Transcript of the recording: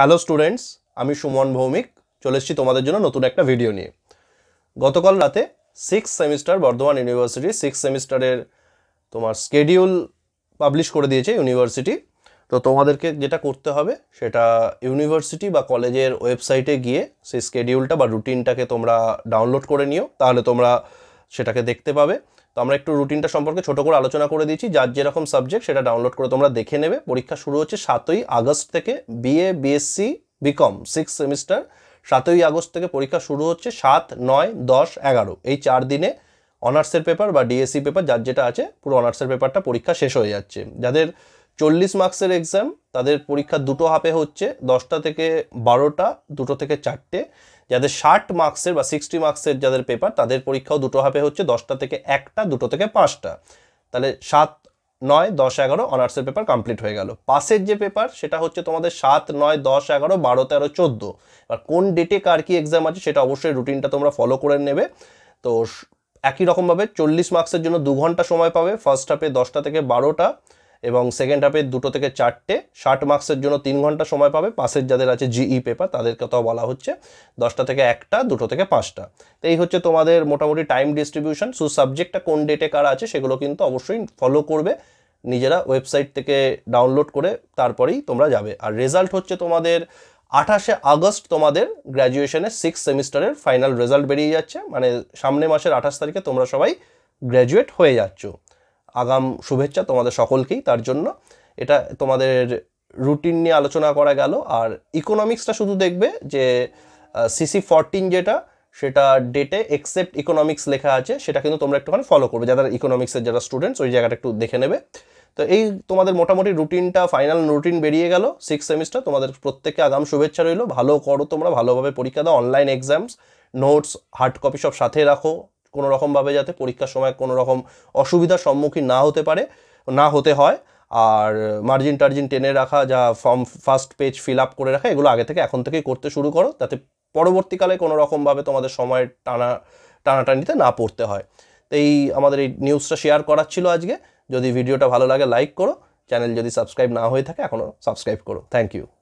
hello students আমি সুমন ভৌমিক চলে এসেছি তোমাদের জন্য নতুন একটা ভিডিও নিয়ে গতকাল রাতে six semester Bardhaman university six সেমিস্টারের তোমার স্কেডিউল পাবলিশ করে দিয়েছে ইউনিভার্সিটি তো তোমাদেরকে যেটা করতে হবে সেটা ইউনিভার্সিটি বা কলেজের ওয়েবসাইটে গিয়ে সেই স্কেডিউলটা বা রুটিনটাকে তোমরা ডাউনলোড করে নিও তাহলে তোমরা সেটাকে দেখতে পাবে তো আমরা একটু রুটিনটা সম্পর্কে ছোট করে আলোচনা করে দিয়েছি যার যেরকম সাবজেক্ট সেটা ডাউনলোড করে তোমরা দেখে নেবে পরীক্ষা শুরু হচ্ছে সাতই আগস্ট থেকে BA BSc BCom six semester সাতই আগস্ট থেকে পরীক্ষা শুরু হচ্ছে সাত নয় দশ এগারো এই চার দিনে অনার্সের পেপার বা ডিএসসি পেপার e যার যেটা আছে পুরো অনার্সের পেপারটা পরীক্ষা শেষ হয়ে যাচ্ছে যাদের চল্লিশ মার্কসের এক্সাম তাদের পরীক্ষা দুটো হাফে হচ্ছে দশটা থেকে বারোটা দুটো থেকে চারটে যাদের ষাট মার্কসের বা সিক্সটি মার্কসের যাদের পেপার তাদের পরীক্ষাও দুটো হাফে হচ্ছে দশটা থেকে একটা দুটো থেকে পাঁচটা তাহলে সাত নয় দশ এগারো অনার্সের পেপার কমপ্লিট হয়ে গেল পাসের যে পেপার সেটা হচ্ছে তোমাদের সাত নয় দশ এগারো বারো তেরো চোদ্দো এবার কোন ডেটে কার কী এক্সাম আছে সেটা অবশ্যই রুটিনটা তোমরা ফলো করে নেবে তো একই রকমভাবে চল্লিশ মার্কসের জন্য দু ঘন্টা সময় পাবে ফার্স্ট হাফে দশটা থেকে বারোটা এবং সেকেন্ড হাফে দুটো থেকে চারটে ষাট মার্কসের জন্য তিন ঘন্টা সময় পাবে পাশের যাদের আছে জিই পেপার e তাদের কথাও বলা হচ্ছে দশটা থেকে একটা দুটো থেকে পাঁচটা তো এই হচ্ছে তোমাদের মোটামুটি টাইম ডিস্ট্রিবিউশন সু সাবজেক্টটা কোন ডেটে কারা আছে সেগুলো কিন্তু অবশ্যই ফলো করবে নিজেরা ওয়েবসাইট থেকে ডাউনলোড করে তারপরেই তোমরা যাবে আর রেজাল্ট হচ্ছে তোমাদের আঠাশে আগস্ট তোমাদের গ্র্যাজুয়েশনের সিক্স সেমিস্টারের ফাইনাল রেজাল্ট বেরিয়ে যাচ্ছে মানে সামনে মাসের আঠাশ তারিখে তোমরা সবাই গ্র্যাজুয়েট হয়ে যাচ্ছ আগাম শুভেচ্ছা তোমাদের সকলকেই তার জন্য এটা তোমাদের রুটিন নিয়ে আলোচনা করা গেল আর ইকোনমিক্সটা শুধু দেখবে যে সিসি ফরটিন যেটা সেটা ডেটে এক্সেপ্ট ইকোনমিক্স লেখা আছে সেটা কিন্তু তোমরা একটুখানি ফলো করবে যারা ইকোনমিক্সের যারা স্টুডেন্টস ওই জায়গাটা একটু দেখে নেবে তো এই তোমাদের মোটামুটি রুটিনটা ফাইনাল রুটিন বেরিয়ে গেল সিক্স সেমিস্টার তোমাদের প্রত্যেককে আগাম শুভেচ্ছা রইল ভালো করো তোমরা ভালোভাবে পরীক্ষা দাও online exams notes hard copy সব সাথে রাখো কোনো রকমভাবে যাতে পরীক্ষার সময় কোনো রকম অসুবিধার সম্মুখীন না হতে পারে না হতে হয় আর মার্জিন টার্জিন টেনে রাখা যা form first page fill up করে রাখা এগুলো আগে থেকে এখন থেকেই করতে শুরু করো তাতে পরবর্তীকালে কোনো রকমভাবে তোমাদের সময় টানা টানাটানিতে না পড়তে হয় তো এই আমাদের এই নিউজটা শেয়ার করার ছিল আজকে যদি ভিডিওটা ভালো লাগে লাইক করো চ্যানেল যদি সাবস্ক্রাইব না হয়ে থাকে এখনও সাবস্ক্রাইব করো থ্যাংক ইউ